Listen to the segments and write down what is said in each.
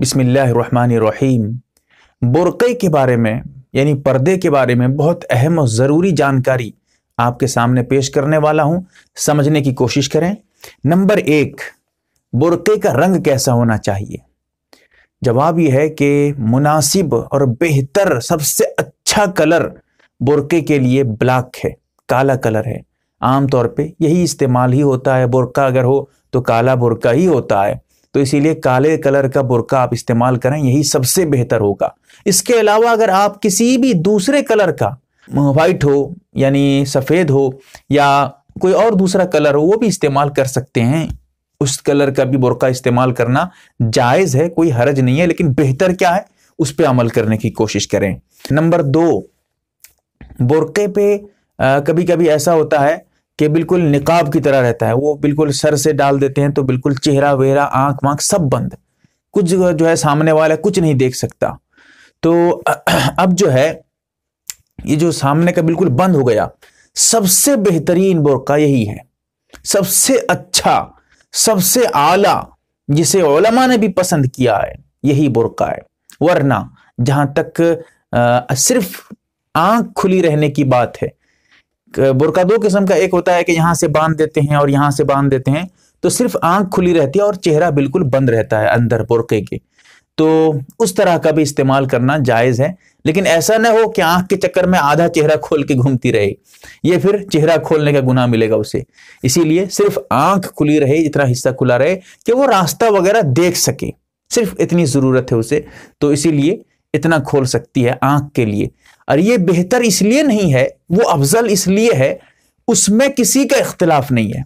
बिसमीम बुरक़े के बारे में यानी पर्दे के बारे में बहुत अहम और ज़रूरी जानकारी आपके सामने पेश करने वाला हूं समझने की कोशिश करें नंबर एक बुरक़े का रंग कैसा होना चाहिए जवाब यह है कि मुनासिब और बेहतर सबसे अच्छा कलर बुरक़े के लिए ब्लैक है काला कलर है आमतौर पे यही इस्तेमाल ही होता है बुरका अगर हो तो काला बुरका ही होता है तो इसीलिए काले कलर का बुरका आप इस्तेमाल करें यही सबसे बेहतर होगा इसके अलावा अगर आप किसी भी दूसरे कलर का वाइट हो यानी सफ़ेद हो या कोई और दूसरा कलर हो वो भी इस्तेमाल कर सकते हैं उस कलर का भी बुरका इस्तेमाल करना जायज़ है कोई हरज नहीं है लेकिन बेहतर क्या है उस पर अमल करने की कोशिश करें नंबर दो बुरके पे आ, कभी कभी ऐसा होता है कि बिल्कुल निकाब की तरह रहता है वो बिल्कुल सर से डाल देते हैं तो बिल्कुल चेहरा वेहरा आंख वाँख सब बंद कुछ जो है सामने वाला कुछ नहीं देख सकता तो अब जो है ये जो सामने का बिल्कुल बंद हो गया सबसे बेहतरीन बुरका यही है सबसे अच्छा सबसे आला जिसे ओलमा ने भी पसंद किया है यही बुरका है वरना जहां तक आ, सिर्फ आंख खुली रहने की बात है बुरका दो किस्म का एक होता है कि यहां से बांध देते हैं और यहां से बांध देते हैं तो सिर्फ आंख खुली रहती है और चेहरा बिल्कुल बंद रहता है अंदर बुरके के तो उस तरह का भी इस्तेमाल करना जायज़ है लेकिन ऐसा ना हो कि आंख के चक्कर में आधा चेहरा खोल के घूमती रहे ये फिर चेहरा खोलने का गुना मिलेगा उसे इसीलिए सिर्फ आंख खुली रहे इतना हिस्सा खुला रहे कि वो रास्ता वगैरह देख सके सिर्फ इतनी ज़रूरत है उसे तो इसीलिए इतना खोल सकती है आंख के लिए और ये बेहतर इसलिए नहीं है वो अफजल इसलिए है उसमें किसी का इख्तलाफ नहीं है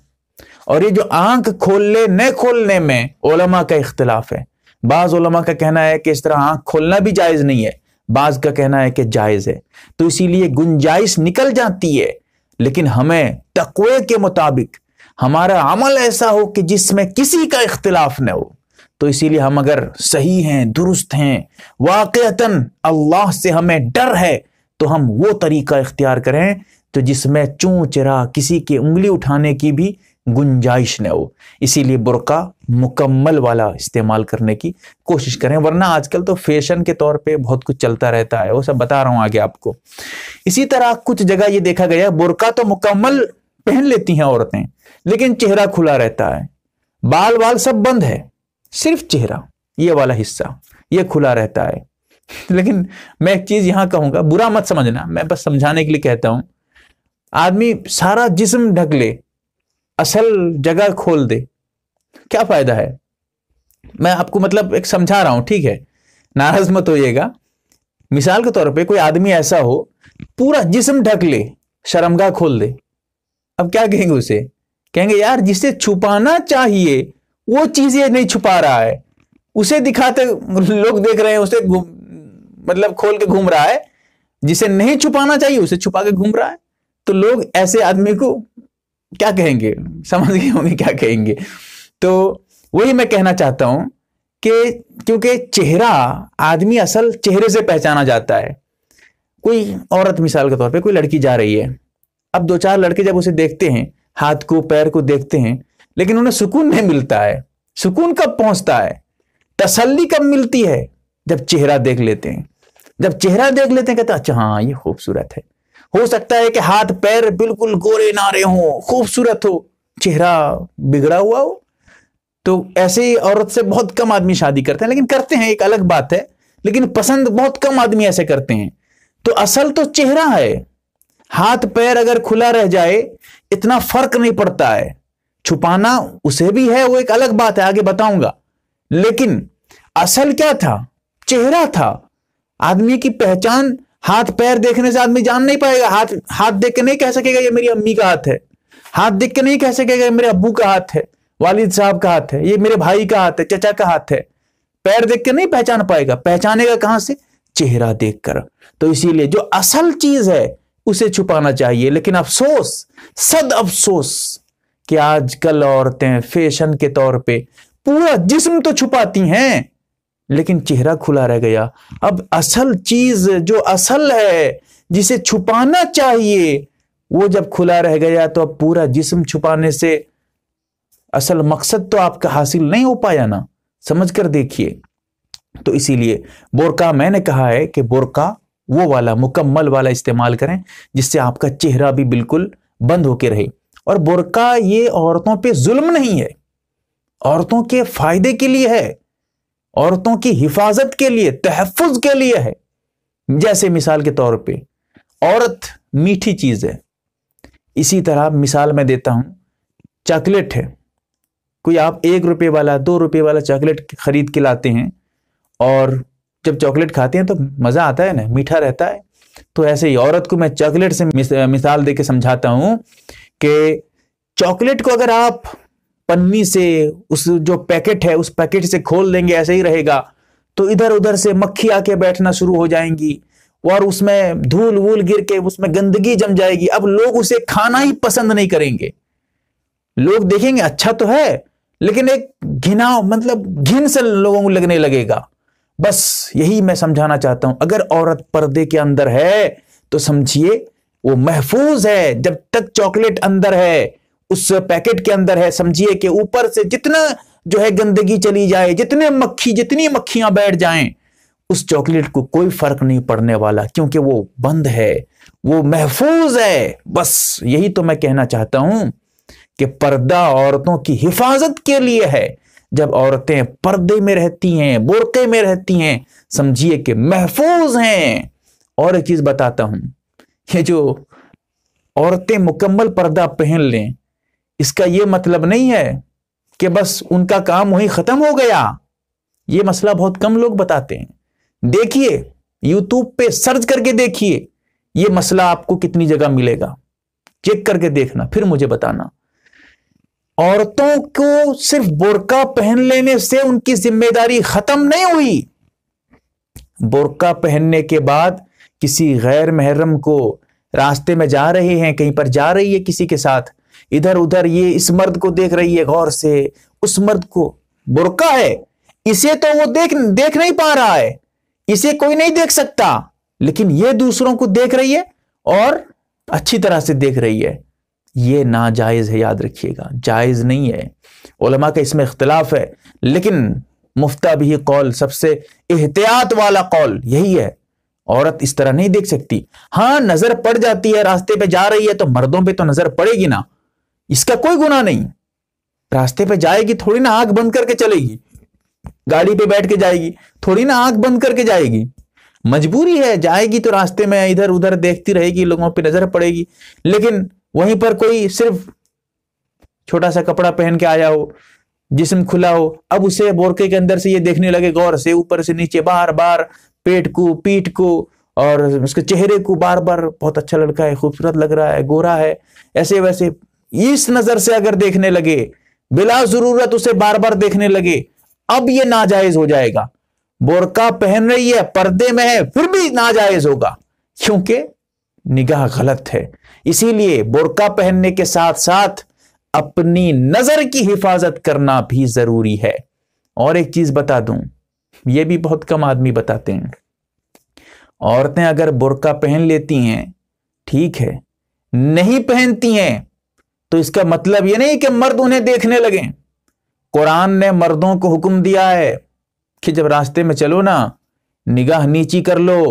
और ये जो आंख खोलने न खोलने में ओलमा का इख्तलाफ है बाज ओलमा का कहना है कि इस तरह आंख खोलना भी जायज़ नहीं है बाज का कहना है कि जायज़ है तो इसीलिए गुंजाइश निकल जाती है लेकिन हमें तकवे के मुताबिक हमारा अमल ऐसा हो कि जिसमें किसी का इख्तलाफ न हो तो इसीलिए हम अगर सही हैं दुरुस्त हैं वाक़ता अल्लाह से हमें डर है तो हम वो तरीका इख्तियार करें तो जिसमें चूँ चरा किसी की उंगली उठाने की भी गुंजाइश न हो इसीलिए बुरका मुकम्मल वाला इस्तेमाल करने की कोशिश करें वरना आजकल तो फैशन के तौर पे बहुत कुछ चलता रहता है वो सब बता रहा हूँ आगे आपको इसी तरह कुछ जगह ये देखा गया बुरका तो मुकम्मल पहन लेती हैं औरतें लेकिन चेहरा खुला रहता है बाल बाल सब बंद है सिर्फ चेहरा ये वाला हिस्सा ये खुला रहता है लेकिन मैं एक चीज़ यहां कहूंगा बुरा मत समझना मैं बस समझाने के लिए कहता हूं आदमी सारा जिस्म ढक ले असल जगह खोल दे क्या फ़ायदा है मैं आपको मतलब एक समझा रहा हूं ठीक है नाराज मत होइएगा मिसाल के तौर पे कोई आदमी ऐसा हो पूरा जिस्म ढक ले शर्मगाह खोल दे अब क्या कहेंगे उसे कहेंगे यार जिसे छुपाना चाहिए वो चीजें नहीं छुपा रहा है उसे दिखाते लोग देख रहे हैं उसे मतलब खोल के घूम रहा है जिसे नहीं छुपाना चाहिए उसे छुपा के घूम रहा है तो लोग ऐसे आदमी को क्या कहेंगे समझ गए होंगे क्या कहेंगे तो वही मैं कहना चाहता हूं कि क्योंकि चेहरा आदमी असल चेहरे से पहचाना जाता है कोई औरत मिसाल के तौर पे कोई लड़की जा रही है अब दो चार लड़के जब उसे देखते हैं हाथ को पैर को देखते हैं लेकिन उन्हें सुकून नहीं मिलता है सुकून कब पहुंचता है तसल्ली कब मिलती है जब चेहरा देख लेते हैं जब चेहरा देख लेते हैं कहते अच्छा हाँ ये खूबसूरत है हो सकता है कि हाथ पैर बिल्कुल गोरे नारे हो खूबसूरत हो चेहरा बिगड़ा हुआ हो तो ऐसे ही औरत से बहुत कम आदमी शादी करते हैं लेकिन करते हैं एक अलग बात है लेकिन पसंद बहुत कम आदमी ऐसे करते हैं तो असल तो चेहरा है हाथ पैर अगर खुला रह जाए इतना फर्क नहीं पड़ता है छुपाना उसे भी है वो एक अलग बात है आगे बताऊंगा लेकिन असल क्या था चेहरा था आदमी की पहचान हाथ पैर देखने से आदमी जान नहीं पाएगा हाथ हाथ देख के नहीं कह सकेगा ये मेरी अम्मी का हाथ है हाथ देख के नहीं कह सकेगा ये मेरे अबू का हाथ है वालिद साहब का हाथ है ये मेरे भाई का हाथ है चचा का हाथ है पैर देख के नहीं पहचान पाएगा पहचानेगा कहां से चेहरा देखकर तो इसीलिए जो असल चीज है उसे छुपाना चाहिए लेकिन अफसोस सद अफसोस कि आजकल औरतें फैशन के तौर पे पूरा जिस्म तो छुपाती हैं लेकिन चेहरा खुला रह गया अब असल चीज जो असल है जिसे छुपाना चाहिए वो जब खुला रह गया तो अब पूरा जिस्म छुपाने से असल मकसद तो आपका हासिल नहीं हो पाया ना समझ कर देखिए तो इसीलिए बोरका मैंने कहा है कि बोरका वो वाला मुकम्मल वाला इस्तेमाल करें जिससे आपका चेहरा भी बिल्कुल बंद होके रहे और बुरका ये औरतों पे जुल्म नहीं है औरतों के फायदे के लिए है औरतों की हिफाजत के लिए तहफ़ के लिए है जैसे मिसाल के तौर पे औरत मीठी चीज़ है इसी तरह मिसाल मैं देता हूं चॉकलेट है कोई आप एक रुपए वाला दो रुपए वाला चॉकलेट ख़रीद के लाते हैं और जब चॉकलेट खाते हैं तो मज़ा आता है ना मीठा रहता है तो ऐसे ही औरत को मैं चॉकलेट से मिसाल दे के समझाता हूँ कि चॉकलेट को अगर आप पन्नी से उस जो पैकेट है उस पैकेट से खोल देंगे ऐसे ही रहेगा तो इधर उधर से मक्खी आके बैठना शुरू हो जाएंगी और उसमें धूल वूल गिर के उसमें गंदगी जम जाएगी अब लोग उसे खाना ही पसंद नहीं करेंगे लोग देखेंगे अच्छा तो है लेकिन एक घिनाव मतलब घिन से लोगों को लगने लगेगा बस यही मैं समझाना चाहता हूं अगर औरत पर्दे के अंदर है तो समझिए वो महफूज है जब तक चॉकलेट अंदर है उस पैकेट के अंदर है समझिए कि ऊपर से जितना जो है गंदगी चली जाए जितने मक्खी जितनी मक्खियां बैठ जाएं उस चॉकलेट को कोई फर्क नहीं पड़ने वाला क्योंकि वो बंद है वो महफूज है बस यही तो मैं कहना चाहता हूं कि पर्दा औरतों की हिफाजत के लिए है जब औरतें पर्दे में रहती हैं बोरके में रहती हैं समझिए कि महफूज हैं और एक चीज बताता हूं ये जो औरतें मुकम्मल पर्दा पहन लें इसका ये मतलब नहीं है कि बस उनका काम वहीं ख़त्म हो गया ये मसला बहुत कम लोग बताते हैं देखिए यूट्यूब पे सर्च करके देखिए ये मसला आपको कितनी जगह मिलेगा चेक करके देखना फिर मुझे बताना औरतों को सिर्फ बोरका पहन लेने से उनकी जिम्मेदारी खत्म नहीं हुई बोरका पहनने के बाद किसी गैर महरम को रास्ते में जा रहे हैं कहीं पर जा रही है किसी के साथ इधर उधर ये इस मर्द को देख रही है गौर से उस मर्द को बुरका है इसे तो वो देख देख नहीं पा रहा है इसे कोई नहीं देख सकता लेकिन ये दूसरों को देख रही है और अच्छी तरह से देख रही है ये नाजायज़ है याद रखिएगा जायज़ नहीं है ओलमा का इसमें इख्तलाफ है लेकिन मुफ्ता भी कौल सबसे एहतियात वाला कौल यही है औरत इस तरह नहीं देख सकती हाँ नजर पड़ जाती है रास्ते पे जा रही है तो मर्दों पे तो नजर पड़ेगी ना इसका कोई गुना नहीं रास्ते पे जाएगी थोड़ी ना आंख बंद करके चलेगी गाड़ी पे बैठ के जाएगी थोड़ी ना आंख बंद करके जाएगी मजबूरी है जाएगी तो रास्ते में इधर उधर देखती रहेगी लोगों पर नजर पड़ेगी लेकिन वहीं पर कोई सिर्फ छोटा सा कपड़ा पहन के आया हो जिसम खुला हो अब उसे बोरके के अंदर से ये देखने लगे गौर से ऊपर से नीचे बार बार पेट को पीठ को और उसके चेहरे को बार बार बहुत अच्छा लड़का है खूबसूरत लग रहा है गोरा है ऐसे वैसे इस नजर से अगर देखने लगे बिला जरूरत उसे बार बार देखने लगे अब ये नाजायज हो जाएगा बोरका पहन रही है पर्दे में है फिर भी नाजायज होगा क्योंकि निगाह गलत है इसीलिए बोरका पहनने के साथ साथ अपनी नजर की हिफाजत करना भी जरूरी है और एक चीज बता दूं ये भी बहुत कम आदमी बताते हैं औरतें अगर बुरका पहन लेती हैं ठीक है नहीं पहनती हैं तो इसका मतलब ये नहीं कि मर्द उन्हें देखने लगे कुरान ने मर्दों को हुक्म दिया है कि जब रास्ते में चलो ना निगाह नीची कर लो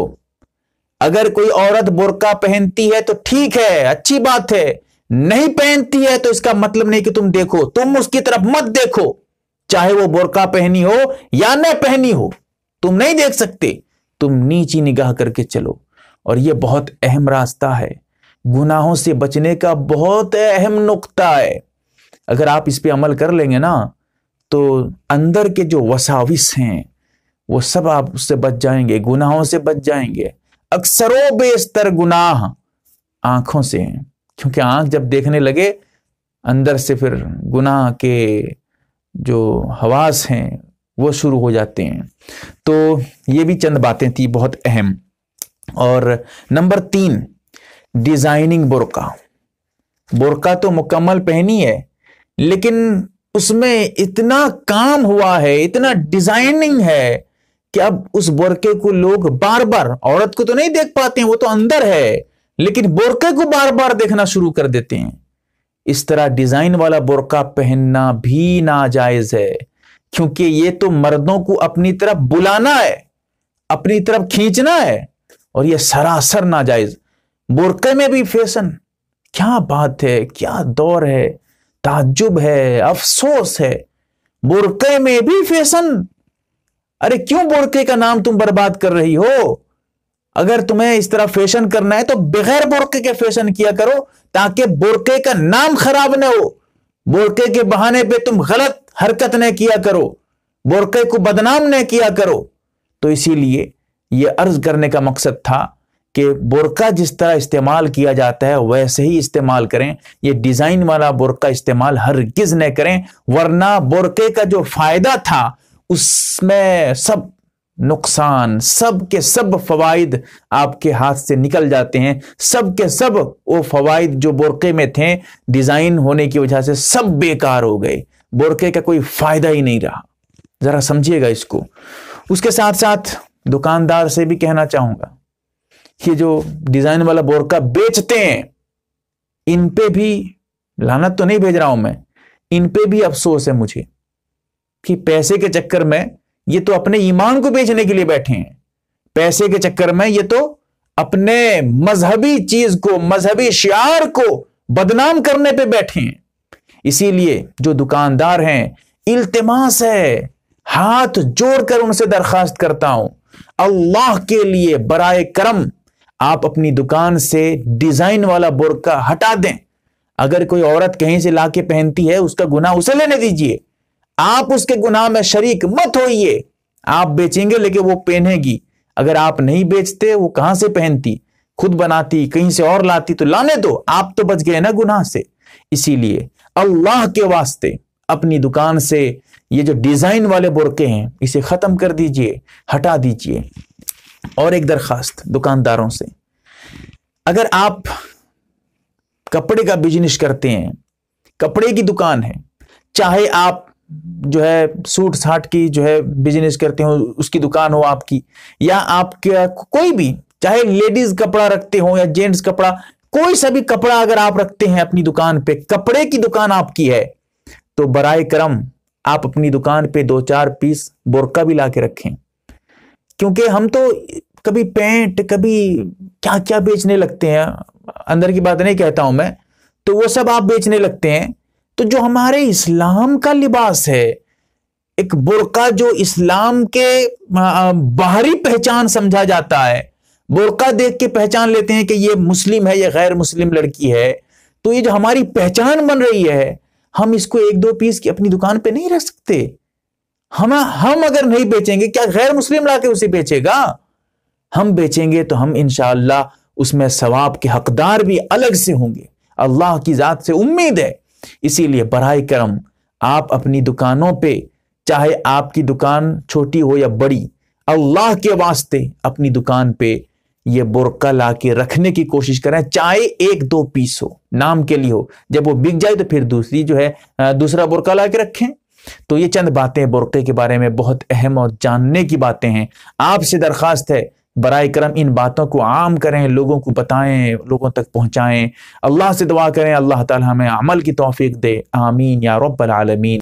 अगर कोई औरत बुरका पहनती है तो ठीक है अच्छी बात है नहीं पहनती है तो इसका मतलब नहीं कि तुम देखो तुम उसकी तरफ मत देखो चाहे वो बोरका पहनी हो या न पहनी हो तुम नहीं देख सकते तुम नीची निगाह करके चलो और ये बहुत अहम रास्ता है गुनाहों से बचने का बहुत अहम नुकता है अगर आप इस पे अमल कर लेंगे ना तो अंदर के जो वसाविस हैं वो सब आप उससे बच जाएंगे गुनाहों से बच जाएंगे अक्सरों बेस्तर गुनाह आंखों से हैं क्योंकि आंख जब देखने लगे अंदर से फिर गुनाह के जो हवास हैं वो शुरू हो जाते हैं तो ये भी चंद बातें थी बहुत अहम और नंबर तीन डिज़ाइनिंग बुरका बुरका तो मुकम्मल पहनी है लेकिन उसमें इतना काम हुआ है इतना डिज़ाइनिंग है कि अब उस बुरके को लोग बार बार औरत को तो नहीं देख पाते हैं वो तो अंदर है लेकिन बुरके को बार बार देखना शुरू कर देते हैं इस तरह डिजाइन वाला बुरका पहनना भी नाजायज है क्योंकि ये तो मर्दों को अपनी तरफ बुलाना है अपनी तरफ खींचना है और यह सरासर नाजायज बुरके में भी फैशन क्या बात है क्या दौर है ताज्जुब है अफसोस है बुरके में भी फैशन अरे क्यों बुरके का नाम तुम बर्बाद कर रही हो अगर तुम्हें इस तरह फैशन करना है तो बगैर बुरके के फैशन किया करो ताकि बुरके का नाम खराब ना हो बुरके के बहाने पे तुम गलत हरकत न किया करो बुरके को बदनाम न किया करो तो इसीलिए यह अर्ज करने का मकसद था कि बुरका जिस तरह इस्तेमाल किया जाता है वैसे ही इस्तेमाल करें ये डिज़ाइन वाला बुरका इस्तेमाल किस न करें वरना बुरके का जो फ़ायदा था उसमें सब नुकसान सब के सब फवाइद आपके हाथ से निकल जाते हैं सब के सब वो फवाइद जो बोरके में थे डिज़ाइन होने की वजह से सब बेकार हो गए बोरके का कोई फ़ायदा ही नहीं रहा ज़रा समझिएगा इसको उसके साथ साथ दुकानदार से भी कहना चाहूंगा कि जो डिज़ाइन वाला बोरका बेचते हैं इन पे भी लानत तो नहीं भेज रहा हूं मैं इन पे भी अफसोस है मुझे कि पैसे के चक्कर में ये तो अपने ईमान को बेचने के लिए बैठे हैं पैसे के चक्कर में ये तो अपने मजहबी चीज को मजहबी शियार को बदनाम करने पे बैठे हैं इसीलिए जो दुकानदार हैं इल्तमास है हाथ जोड़कर उनसे दरखास्त करता हूं अल्लाह के लिए बराए करम आप अपनी दुकान से डिजाइन वाला बुरका हटा दें अगर कोई औरत कहीं से लाके पहनती है उसका गुना उसे लेने दीजिए आप उसके गुनाह में शरीक मत होइए आप बेचेंगे लेकिन वो पहनेगी अगर आप नहीं बेचते वो कहां से पहनती खुद बनाती कहीं से और लाती तो लाने दो आप तो बच गए ना गुनाह से इसीलिए अल्लाह के वास्ते अपनी दुकान से ये जो डिजाइन वाले बुरके हैं इसे खत्म कर दीजिए हटा दीजिए और एक दरखास्त दुकानदारों से अगर आप कपड़े का बिजनेस करते हैं कपड़े की दुकान है चाहे आप जो है सूट साट की जो है बिजनेस करते हो उसकी दुकान हो आपकी या आपके कोई भी चाहे लेडीज कपड़ा रखते हो या जेंट्स कपड़ा कोई सा भी कपड़ा अगर आप रखते हैं अपनी दुकान पे कपड़े की दुकान आपकी है तो बरए करम आप अपनी दुकान पे दो चार पीस बोरका भी ला के रखें क्योंकि हम तो कभी पैंट कभी क्या क्या बेचने लगते हैं अंदर की बात नहीं कहता हूं मैं तो वो सब आप बेचने लगते हैं तो जो हमारे इस्लाम का लिबास है एक बुरका जो इस्लाम के बाहरी पहचान समझा जाता है बुरका देख के पहचान लेते हैं कि ये मुस्लिम है या गैर मुस्लिम लड़की है तो ये जो हमारी पहचान बन रही है हम इसको एक दो पीस की अपनी दुकान पे नहीं रख सकते हम हम अगर नहीं बेचेंगे क्या गैर मुस्लिम लाके उसे बेचेगा हम बेचेंगे तो हम इनशाला उसमें सवाब के हकदार भी अलग से होंगे अल्लाह की ज़ात से उम्मीद है इसीलिए बरए करम आप अपनी दुकानों पे चाहे आपकी दुकान छोटी हो या बड़ी अल्लाह के वास्ते अपनी दुकान पे ये बुरका ला के रखने की कोशिश करें चाहे एक दो पीस हो नाम के लिए हो जब वो बिक जाए तो फिर दूसरी जो है दूसरा बुरका ला के रखें तो ये चंद बातें बुरके के बारे में बहुत अहम और जानने की बातें हैं आपसे दरखास्त है बर करम इन बातों को आम करें लोगों को बताएं लोगों तक पहुँचाएँ अल्लाह से दुआ करें अल्लाह ताला हमें अमल की तोफ़ी दे आमीन या रब्बल आलमीन